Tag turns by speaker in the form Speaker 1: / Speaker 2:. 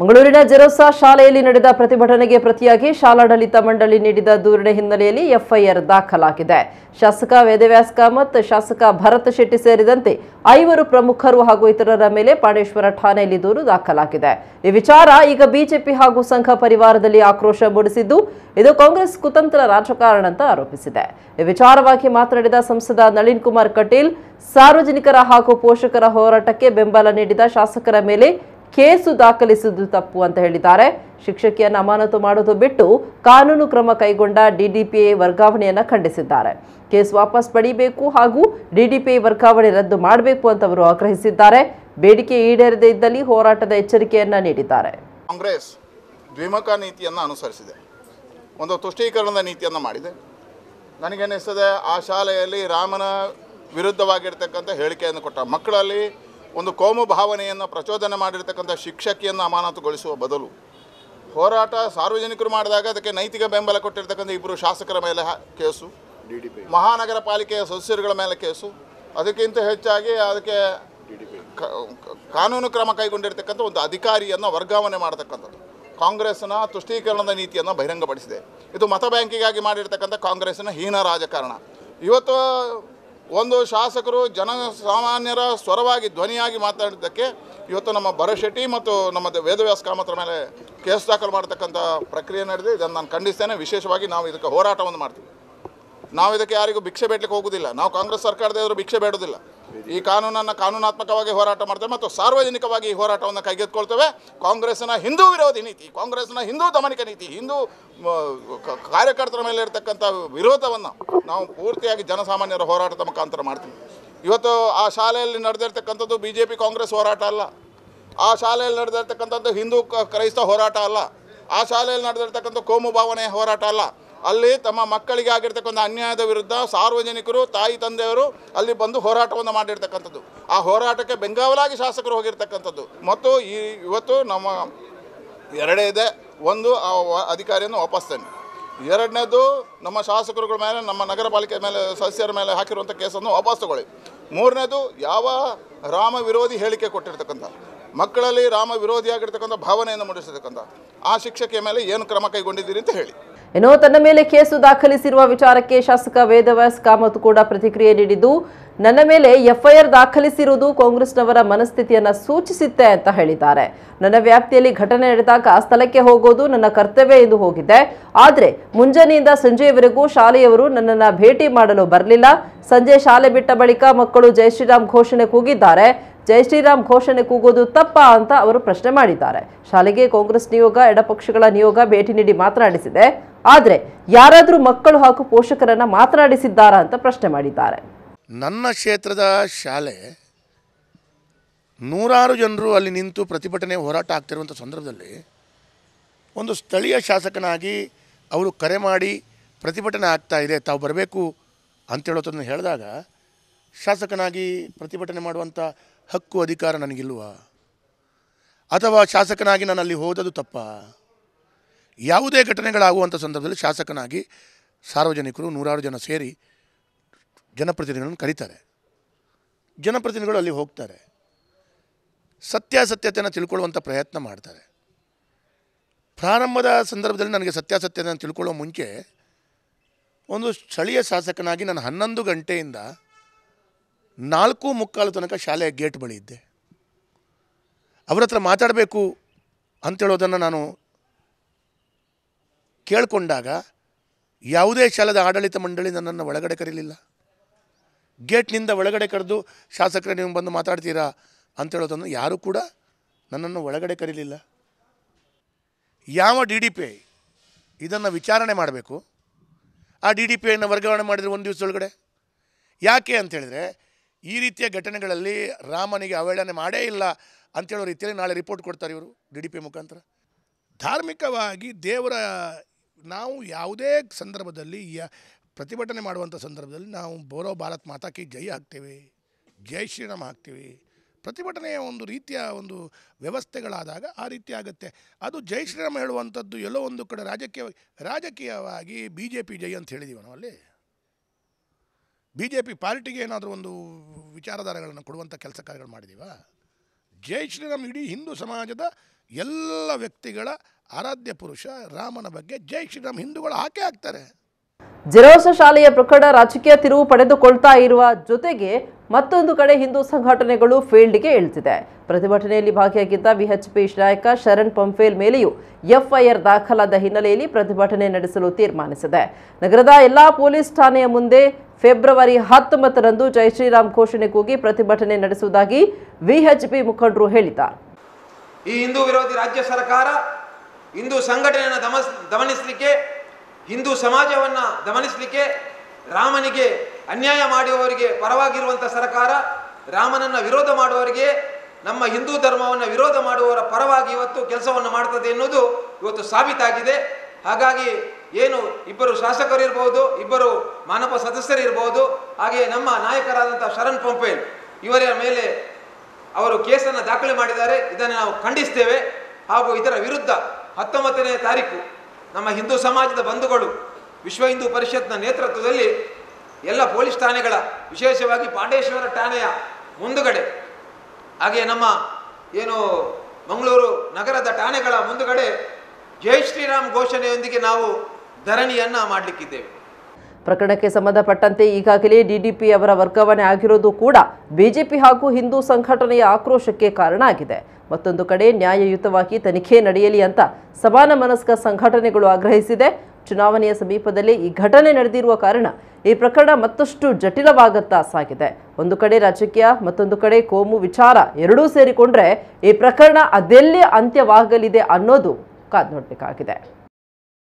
Speaker 1: ಮಂಗಳೂರಿನ ಜೆರೋಸಾ ಶಾಲೆಯಲ್ಲಿ ನಡೆದ ಪ್ರತಿಭಟನೆಗೆ ಪ್ರತಿಯಾಗಿ ಶಾಲಾಡಳಿತ ಮಂಡಳಿ ನೀಡಿದ ದೂರಿನ ಹಿನ್ನೆಲೆಯಲ್ಲಿ ಎಫ್ಐಆರ್ ದಾಖಲಾಗಿದೆ ಶಾಸಕ ವೇದವ್ಯಾಸ್ ಮತ್ತು ಶಾಸಕ ಭರತ್ ಶೆಟ್ಟಿ ಸೇರಿದಂತೆ ಐವರು ಪ್ರಮುಖರು ಹಾಗೂ ಇತರರ ಮೇಲೆ ಪಾಂಡೇಶ್ವರ ಠಾಣೆಯಲ್ಲಿ ದೂರು ದಾಖಲಾಗಿದೆ ಈ ವಿಚಾರ ಈಗ ಬಿಜೆಪಿ ಹಾಗೂ ಸಂಘ ಪರಿವಾರದಲ್ಲಿ ಆಕ್ರೋಶ ಮೂಡಿಸಿದ್ದು ಇದು ಕಾಂಗ್ರೆಸ್ ಕುತಂತ್ರ ರಾಜಕಾರಣ ಅಂತ ಆರೋಪಿಸಿದೆ ಈ ವಿಚಾರವಾಗಿ ಮಾತನಾಡಿದ ಸಂಸದ ನಳಿನ್ ಕುಮಾರ್ ಕಟೀಲ್ ಸಾರ್ವಜನಿಕರ ಹಾಗೂ ಪೋಷಕರ ಹೋರಾಟಕ್ಕೆ ಬೆಂಬಲ ನೀಡಿದ ಶಾಸಕರ ಮೇಲೆ ಕೇಸು ದಾಖಲಿಸಿದ್ದು ತಪ್ಪು ಅಂತ ಹೇಳಿದ್ದಾರೆ ಶಿಕ್ಷಕಿಯನ್ನು ಅಮಾನತು ಮಾಡೋದು ಬಿಟ್ಟು ಕಾನೂನು ಕ್ರಮ ಕೈಗೊಂಡ ಡಿಡಿಪಿಐ ವರ್ಗಾವಣೆಯನ್ನು ಖಂಡಿಸಿದ್ದಾರೆ ಕೇಸ್ ವಾಪಸ್ ಪಡಿಬೇಕು ಹಾಗೂ ಡಿಡಿಪಿಐ ವರ್ಗಾವಣೆ ರದ್ದು ಮಾಡಬೇಕು ಅಂತ ಅವರು ಆಗ್ರಹಿಸಿದ್ದಾರೆ ಬೇಡಿಕೆ ಈಡೇರದೇ ಇದ್ದಲ್ಲಿ ಹೋರಾಟದ ಎಚ್ಚರಿಕೆಯನ್ನು ನೀಡಿದ್ದಾರೆ
Speaker 2: ಕಾಂಗ್ರೆಸ್ ದ್ವಿಮುಖ ನೀತಿಯನ್ನು ಅನುಸರಿಸಿದೆ ಒಂದು ತುಷ್ಟೀಕರಣದ ನೀತಿಯನ್ನು ಮಾಡಿದೆ ನನಗೇನಿಸ್ತದೆ ಆ ಶಾಲೆಯಲ್ಲಿ ರಾಮನ ವಿರುದ್ಧವಾಗಿರ್ತಕ್ಕಂಥ ಹೇಳಿಕೆಯನ್ನು ಕೊಟ್ಟ ಮಕ್ಕಳಲ್ಲಿ ಒಂದು ಕೋಮು ಭಾವನೆಯನ್ನು ಪ್ರಚೋದನೆ ಮಾಡಿರ್ತಕ್ಕಂಥ ಶಿಕ್ಷಕಿಯನ್ನು ಅಮಾನತುಗೊಳಿಸುವ ಬದಲು ಹೋರಾಟ ಸಾರ್ವಜನಿಕರು ಮಾಡಿದಾಗ ಅದಕ್ಕೆ ನೈತಿಕ ಬೆಂಬಲ ಕೊಟ್ಟಿರ್ತಕ್ಕಂಥ ಇಬ್ಬರು ಶಾಸಕರ ಮೇಲೆ ಕೇಸು ಮಹಾನಗರ ಪಾಲಿಕೆಯ ಸದಸ್ಯರುಗಳ ಮೇಲೆ ಕೇಸು ಅದಕ್ಕಿಂತ ಹೆಚ್ಚಾಗಿ ಅದಕ್ಕೆ ಕಾನೂನು ಕ್ರಮ ಕೈಗೊಂಡಿರ್ತಕ್ಕಂಥ ಒಂದು ಅಧಿಕಾರಿಯನ್ನು ವರ್ಗಾವಣೆ ಮಾಡತಕ್ಕಂಥದ್ದು ಕಾಂಗ್ರೆಸ್ನ ತುಷ್ಟೀಕರಣದ ನೀತಿಯನ್ನು ಬಹಿರಂಗಪಡಿಸಿದೆ ಇದು ಮತ ಬ್ಯಾಂಕಿಗಾಗಿ ಮಾಡಿರ್ತಕ್ಕಂಥ ಕಾಂಗ್ರೆಸ್ನ ಹೀನ ರಾಜಕಾರಣ ಇವತ್ತು ಒಂದು ಶಾಸಕರು ಜನಸಾಮಾನ್ಯರ ಸ್ವರವಾಗಿ ಧ್ವನಿಯಾಗಿ ಮಾತಾಡಿದ್ದಕ್ಕೆ ಇವತ್ತು ನಮ್ಮ ಭರಶೆಟ್ಟಿ ಮತ್ತು ನಮ್ಮ ವೇದವ್ಯಾಸ ಕಾಮತ್ರ ಮೇಲೆ ಕೇಸ್ ದಾಖಲು ಮಾಡತಕ್ಕಂಥ ಪ್ರಕ್ರಿಯೆ ನಡೆದಿದೆ ಇದನ್ನು ನಾನು ಖಂಡಿಸ್ತೇನೆ ವಿಶೇಷವಾಗಿ ನಾವು ಇದಕ್ಕೆ ಹೋರಾಟವನ್ನು ಮಾಡ್ತೀವಿ ನಾವು ಇದಕ್ಕೆ ಯಾರಿಗೂ ಭಿಕ್ಷೆ ಬೇಡಲಿಕ್ಕೆ ಹೋಗೋದಿಲ್ಲ ನಾವು ಕಾಂಗ್ರೆಸ್ ಸರ್ಕಾರದ ಎದುರು ಭಿಕ್ಷೆ ಬೇಡೋದಿಲ್ಲ ಈ ಕಾನೂನನ್ನು ಕಾನೂನಾತ್ಮಕವಾಗಿ ಹೋರಾಟ ಮಾಡ್ತೇವೆ ಮತ್ತು ಸಾರ್ವಜನಿಕವಾಗಿ ಈ ಹೋರಾಟವನ್ನು ಕೈಗೆತ್ತಿಕೊಳ್ತೇವೆ ಕಾಂಗ್ರೆಸ್ನ ಹಿಂದೂ ವಿರೋಧಿ ನೀತಿ ಕಾಂಗ್ರೆಸ್ನ ಹಿಂದೂ ದಮನಿಕ ನೀತಿ ಹಿಂದೂ ಕಾರ್ಯಕರ್ತರ ಮೇಲೆ ಇರತಕ್ಕಂಥ ವಿರೋಧವನ್ನು ನಾವು ಪೂರ್ತಿಯಾಗಿ ಜನಸಾಮಾನ್ಯರ ಹೋರಾಟದ ಮುಖಾಂತರ ಮಾಡ್ತೀವಿ ಇವತ್ತು ಆ ಶಾಲೆಯಲ್ಲಿ ನಡೆದಿರ್ತಕ್ಕಂಥದ್ದು ಬಿ ಜೆ ಪಿ ಕಾಂಗ್ರೆಸ್ ಹೋರಾಟ ಅಲ್ಲ ಆ ಶಾಲೆಯಲ್ಲಿ ನಡೆದಿರ್ತಕ್ಕಂಥದ್ದು ಹಿಂದೂ ಕ್ರೈಸ್ತ ಹೋರಾಟ ಅಲ್ಲ ಆ ಶಾಲೆಯಲ್ಲಿ ನಡೆದಿರ್ತಕ್ಕಂಥ ಕೋಮು ಭಾವನೆ ಹೋರಾಟ ಅಲ್ಲ ಅಲ್ಲಿ ತಮ್ಮ ಮಕ್ಕಳಿಗೆ ಆಗಿರ್ತಕ್ಕಂಥ ಅನ್ಯಾಯದ ವಿರುದ್ಧ ಸಾರ್ವಜನಿಕರು ತಾಯಿ ತಂದೆಯವರು ಅಲ್ಲಿ ಬಂದು ಹೋರಾಟವನ್ನು ಮಾಡಿರ್ತಕ್ಕಂಥದ್ದು ಆ ಹೋರಾಟಕ್ಕೆ ಬೆಂಗಾವಲಾಗಿ ಶಾಸಕರು ಹೋಗಿರ್ತಕ್ಕಂಥದ್ದು ಮತ್ತು ಈ ಇವತ್ತು ನಮ್ಮ ಎರಡೇ ಇದೆ ಒಂದು ಆ ಅಧಿಕಾರಿಯನ್ನು ವಾಪಸ್ ತನ್ನಿ ಎರಡನೇದು ನಮ್ಮ ಶಾಸಕರುಗಳ ಮೇಲೆ ನಮ್ಮ ನಗರ ಪಾಲಿಕೆ ಮೇಲೆ ಸದಸ್ಯರ ಮೇಲೆ ಹಾಕಿರುವಂಥ ಕೇಸನ್ನು ವಾಪಸ್ ತಗೊಳ್ಳಿ ಮೂರನೇದು ಯಾವ ರಾಮ ವಿರೋಧಿ ಹೇಳಿಕೆ ಕೊಟ್ಟಿರ್ತಕ್ಕಂಥ ಮಕ್ಕಳಲ್ಲಿ ರಾಮ ವಿರೋಧಿಯಾಗಿರ್ತಕ್ಕಂಥ ಭಾವನೆಯನ್ನು ಮೂಡಿಸಿರ್ತಕ್ಕಂಥ ಆ ಶಿಕ್ಷಕಿಯ ಮೇಲೆ ಏನು ಕ್ರಮ ಕೈಗೊಂಡಿದ್ದೀರಿ ಅಂತ ಹೇಳಿ
Speaker 1: ಏನೋ ತನ್ನ ಮೇಲೆ ಕೇಸು ದಾಖಲಿಸಿರುವ ವಿಚಾರಕ್ಕೆ ಶಾಸಕ ವೇದವ್ಯಾಸ್ ಕಾಮತ್ ಕೂಡ ಪ್ರತಿಕ್ರಿಯೆ ನೀಡಿದ್ದು ನನ್ನ ಮೇಲೆ ಎಫ್ಐಆರ್ ದಾಖಲಿಸಿರುವುದು ಕಾಂಗ್ರೆಸ್ನವರ ಮನಸ್ಥಿತಿಯನ್ನು ಸೂಚಿಸುತ್ತೆ ಅಂತ ಹೇಳಿದ್ದಾರೆ ನನ್ನ ವ್ಯಾಪ್ತಿಯಲ್ಲಿ ಘಟನೆ ನಡೆದಾಗ ಆ ಸ್ಥಳಕ್ಕೆ ಹೋಗೋದು ನನ್ನ ಕರ್ತವ್ಯ ಎಂದು ಹೋಗಿದ್ದೆ ಆದರೆ ಮುಂಜಾನೆಯಿಂದ ಸಂಜೆಯವರೆಗೂ ಶಾಲೆಯವರು ನನ್ನನ್ನು ಭೇಟಿ ಮಾಡಲು ಬರಲಿಲ್ಲ ಸಂಜೆ ಶಾಲೆ ಬಿಟ್ಟ ಬಳಿಕ ಮಕ್ಕಳು ಜೈ ಶ್ರೀರಾಮ್ ಘೋಷಣೆ ಕೂಗಿದ್ದಾರೆ ಜೈ ಶ್ರೀರಾಮ್ ಘೋಷಣೆ ಕೂಗೋದು ತಪ್ಪಾ ಅಂತ ಅವರು ಪ್ರಶ್ನೆ ಮಾಡಿದ್ದಾರೆ ಶಾಲೆಗೆ ಕಾಂಗ್ರೆಸ್ ನಿಯೋಗ ಎಡಪಕ್ಷಗಳ ನಿಯೋಗ ಭೇಟಿ ನೀಡಿ ಮಾತನಾಡಿಸಿದೆ ಆದರೆ ಯಾರಾದರೂ ಮಕ್ಕಳು ಹಾಗೂ ಪೋಷಕರನ್ನು ಮಾತನಾಡಿಸಿದ್ದಾರಾ ಅಂತ ಪ್ರಶ್ನೆ ಮಾಡಿದ್ದಾರೆ
Speaker 3: ನನ್ನ ಕ್ಷೇತ್ರದ ಶಾಲೆ ನೂರಾರು ಜನರು ಅಲ್ಲಿ ನಿಂತು ಪ್ರತಿಭಟನೆ ಹೋರಾಟ ಆಗ್ತಿರುವಂಥ ಸಂದರ್ಭದಲ್ಲಿ ಒಂದು ಸ್ಥಳೀಯ ಶಾಸಕನಾಗಿ ಅವರು ಕರೆ ಮಾಡಿ ಪ್ರತಿಭಟನೆ ಆಗ್ತಾ ಇದೆ ತಾವು ಬರಬೇಕು ಅಂತೇಳೋದನ್ನು ಹೇಳಿದಾಗ ಶಾಸಕನಾಗಿ ಪ್ರತಿಭಟನೆ ಮಾಡುವಂಥ ಹಕ್ಕು ಅಧಿಕಾರ ನನಗಿಲ್ವ ಅಥವಾ ಶಾಸಕನಾಗಿ ನಾನು ಅಲ್ಲಿ ಹೋದದು ತಪ್ಪ ಯಾವುದೇ ಘಟನೆಗಳಾಗುವಂಥ ಸಂದರ್ಭದಲ್ಲಿ ಶಾಸಕನಾಗಿ ಸಾರ್ವಜನಿಕರು ನೂರಾರು ಜನ ಸೇರಿ ಜನಪ್ರತಿನಿಧಿಗಳನ್ನು ಕರೀತಾರೆ ಜನಪ್ರತಿನಿಧಿಗಳು ಅಲ್ಲಿ ಹೋಗ್ತಾರೆ ಸತ್ಯಾಸತ್ಯತೆಯನ್ನು ತಿಳ್ಕೊಳ್ಳುವಂಥ ಪ್ರಯತ್ನ ಮಾಡ್ತಾರೆ ಪ್ರಾರಂಭದ ಸಂದರ್ಭದಲ್ಲಿ ನನಗೆ ಸತ್ಯಾಸತ್ಯತೆಯನ್ನು ತಿಳ್ಕೊಳ್ಳೋ ಮುಂಚೆ ಒಂದು ಸ್ಥಳೀಯ ಶಾಸಕನಾಗಿ ನಾನು ಹನ್ನೊಂದು ಗಂಟೆಯಿಂದ ನಾಲ್ಕು ಮುಕ್ಕಾಲು ತನಕ ಶಾಲೆಯ ಗೇಟ್ ಬಳಿ ಇದ್ದೆ ಅವ್ರ ಹತ್ರ ಮಾತಾಡಬೇಕು ಅಂತೇಳೋದನ್ನು ನಾನು ಕೇಳಿಕೊಂಡಾಗ ಯಾವುದೇ ಶಾಲೆದ ಆಡಳಿತ ಮಂಡಳಿ ನನ್ನನ್ನು ಒಳಗಡೆ ಕರೀಲಿಲ್ಲ ಗೇಟ್ನಿಂದ ಒಳಗಡೆ ಕರೆದು ಶಾಸಕರೇ ನೀವು ಬಂದು ಮಾತಾಡ್ತೀರಾ ಅಂತೇಳೋದನ್ನು ಯಾರೂ ಕೂಡ ನನ್ನನ್ನು ಒಳಗಡೆ ಕರೀಲಿಲ್ಲ ಯಾವ ಡಿ ಡಿ ಪಿ ಐ ಇದನ್ನು ವಿಚಾರಣೆ ಮಾಡಬೇಕು ಆ ಡಿ ಡಿ ಪಿ ಐನ ವರ್ಗಾವಣೆ ಮಾಡಿದರೆ ಒಂದು ದಿವಸದೊಳಗಡೆ ಯಾಕೆ ಅಂತ ಹೇಳಿದ್ರೆ ಈ ರೀತಿಯ ಘಟನೆಗಳಲ್ಲಿ ರಾಮನಿಗೆ ಅವಹೇಳನೆ ಮಾಡೇ ಇಲ್ಲ ಅಂತೇಳೋ ರೀತಿಯಲ್ಲಿ ನಾಳೆ ರಿಪೋರ್ಟ್ ಕೊಡ್ತಾರೆ ಇವರು ಡಿ ಡಿ ಪಿ ಮುಖಾಂತರ ಧಾರ್ಮಿಕವಾಗಿ ದೇವರ ನಾವು ಯಾವುದೇ ಸಂದರ್ಭದಲ್ಲಿ ಯ ಪ್ರತಿಭಟನೆ ಮಾಡುವಂಥ ಸಂದರ್ಭದಲ್ಲಿ ನಾವು ಬೋರೋ ಭಾರತ್ ಮಾತಾಕಿ ಜೈ ಹಾಕ್ತೇವೆ ಜೈ ಶ್ರೀರಾಮ ಹಾಕ್ತೀವಿ ಪ್ರತಿಭಟನೆಯ ಒಂದು ರೀತಿಯ ಒಂದು ವ್ಯವಸ್ಥೆಗಳಾದಾಗ ಆ ರೀತಿ ಆಗುತ್ತೆ ಅದು ಜೈ ಶ್ರೀರಾಮ ಹೇಳುವಂಥದ್ದು ಎಲ್ಲೋ ಒಂದು ಕಡೆ ರಾಜಕೀಯ ರಾಜಕೀಯವಾಗಿ ಬಿ ಜೆ ಪಿ ಜೈ ಅಂತ ಹೇಳಿದ್ದೀವಿ ನಾವು ಅಲ್ಲಿ ಬಿ ಜೆ ಪಿ ಪಾರ್ಟಿಗೆ ಏನಾದರೂ ಒಂದು ವಿಚಾರಧಾರೆಗಳನ್ನು ಕೊಡುವಂಥ ಕೆಲಸ ಕಾರ್ಯಗಳು ಮಾಡಿದ್ದೀವಾ ಜೈ ಶ್ರೀರಾಮ್ ಇಡೀ ಹಿಂದೂ ಸಮಾಜದ ಎಲ್ಲ ವ್ಯಕ್ತಿಗಳ ಆರಾಧ್ಯ ಪುರುಷ ರಾಮನ ಬಗ್ಗೆ ಜೈ ಶ್ರೀರಾಮ್ ಹಿಂದೂಗಳು ಹಾಕೇ ಆಗ್ತಾರೆ
Speaker 1: ಜೆರೋಸ ಶಾಲೆಯ ಪ್ರಕರಣ ರಾಜಕೀಯ ತಿರುವು ಪಡೆದುಕೊಳ್ತಾ ಇರುವ ಜೊತೆಗೆ ಮತ್ತೊಂದು ಕಡೆ ಹಿಂದೂ ಸಂಘಟನೆಗಳು ಫೀಲ್ಡ್ಗೆ ಇಳಿದಿದೆ ಪ್ರತಿಭಟನೆಯಲ್ಲಿ ಭಾಗಿಯಾಗಿದ್ದ ವಿಎಚ್ಪಿ ನಾಯಕ ಶರಣ್ ಪಂಫೇಲ್ ಮೇಲೆಯೂ ಎಫ್ಐಆರ್ ದಾಖಲಾದ ಹಿನ್ನೆಲೆಯಲ್ಲಿ ಪ್ರತಿಭಟನೆ ನಡೆಸಲು ತೀರ್ಮಾನಿಸಿದೆ ನಗರದ ಎಲ್ಲಾ ಪೊಲೀಸ್ ಠಾಣೆಯ ಮುಂದೆ ಫೆಬ್ರವರಿ ಹತ್ತೊಂಬತ್ತರಂದು ಜೈ ಶ್ರೀರಾಮ್ ಘೋಷಣೆ ಕೂಗಿ ಪ್ರತಿಭಟನೆ ನಡೆಸುವುದಾಗಿ ವಿಎಚ್ಪಿ ಮುಖಂಡರು ಹೇಳಿದ್ದಾರೆ
Speaker 4: ಈ ಹಿಂದೂ ವಿರೋಧಿ ರಾಜ್ಯ ಸರ್ಕಾರ ಹಿಂದೂ ಸಂಘಟನೆಯನ್ನು ದಮನಿಸಲಿಕ್ಕೆ ಹಿಂದೂ ಸಮಾಜವನ್ನು ದಮನಿಸಲಿಕ್ಕೆ ರಾಮನಿಗೆ ಅನ್ಯಾಯ ಮಾಡುವವರಿಗೆ ಪರವಾಗಿರುವಂಥ ಸರ್ಕಾರ ರಾಮನನ್ನ ವಿರೋಧ ಮಾಡುವವರಿಗೆ ನಮ್ಮ ಹಿಂದೂ ಧರ್ಮವನ್ನು ವಿರೋಧ ಮಾಡುವವರ ಪರವಾಗಿ ಇವತ್ತು ಕೆಲಸವನ್ನು ಮಾಡ್ತದೆ ಎನ್ನುವುದು ಇವತ್ತು ಸಾಬೀತಾಗಿದೆ ಹಾಗಾಗಿ ಏನು ಇಬ್ಬರು ಶಾಸಕರಿರ್ಬೋದು ಇಬ್ಬರು ಮಾನವ ಸದಸ್ಯರಿರ್ಬೋದು ಹಾಗೆಯೇ ನಮ್ಮ ನಾಯಕರಾದಂಥ ಶರಣ್ ಪಂಪೇಲ್ ಇವರ ಮೇಲೆ ಅವರು ಕೇಸನ್ನು ದಾಖಲೆ ಮಾಡಿದ್ದಾರೆ ಇದನ್ನು ನಾವು ಖಂಡಿಸ್ತೇವೆ ಹಾಗೂ ಇದರ ವಿರುದ್ಧ ಹತ್ತೊಂಬತ್ತನೇ ತಾರೀಕು ನಮ್ಮ ಹಿಂದೂ ಸಮಾಜದ ಬಂಧುಗಳು ವಿಶ್ವ ಹಿಂದೂ ಪರಿಷತ್ನ ನೇತೃತ್ವದಲ್ಲಿ ಎಲ್ಲ ಪೊಲೀಸ್ ಠಾಣೆಗಳ ವಿಶೇಷವಾಗಿ ಪಾಂಡೇಶ್ವರ ಠಾಣೆಯ ಮುಂದುಗಡೆ ಹಾಗೆ ನಮ್ಮ ಏನು ಮಂಗಳೂರು ನಗರದ ಠಾಣೆಗಳ ಮುಂದುಗಡೆ ಜೈ ಶ್ರೀರಾಮ್ ಘೋಷಣೆಯೊಂದಿಗೆ ನಾವು ಧರಣಿಯನ್ನ ಮಾಡಲಿಕ್ಕಿದ್ದೇವೆ
Speaker 1: ಪ್ರಕರಣಕ್ಕೆ ಸಂಬಂಧಪಟ್ಟಂತೆ ಈಗಾಗಲೇ ಡಿಡಿಪಿ ಅವರ ವರ್ಗಾವಣೆ ಆಗಿರೋದು ಕೂಡ ಬಿಜೆಪಿ ಹಾಗೂ ಹಿಂದೂ ಸಂಘಟನೆಯ ಆಕ್ರೋಶಕ್ಕೆ ಕಾರಣ ಆಗಿದೆ ಮತ್ತೊಂದು ಕಡೆ ನ್ಯಾಯಯುತವಾಗಿ ತನಿಖೆ ನಡೆಯಲಿ ಅಂತ ಸಮಾನ ಮನಸ್ಕ ಸಂಘಟನೆಗಳು ಆಗ್ರಹಿಸಿದೆ ಚುನಾವಣೆಯ ಸಮೀಪದಲ್ಲೇ ಈ ಘಟನೆ ನಡೆದಿರುವ ಕಾರಣ ಈ ಪ್ರಕರಣ ಮತ್ತಷ್ಟು ಜಟಿಲವಾಗುತ್ತಾ ಸಾಗಿದೆ ಒಂದು ಕಡೆ ರಾಜಕೀಯ ಮತ್ತೊಂದು ಕಡೆ ಕೋಮು ವಿಚಾರ ಎರಡೂ ಸೇರಿಕೊಂಡ್ರೆ ಈ ಪ್ರಕರಣ ಅದೆಲ್ಲಿ ಅಂತ್ಯವಾಗಲಿದೆ ಅನ್ನೋದು ಕಾದ್ ನೋಡ್ಬೇಕಾಗಿದೆ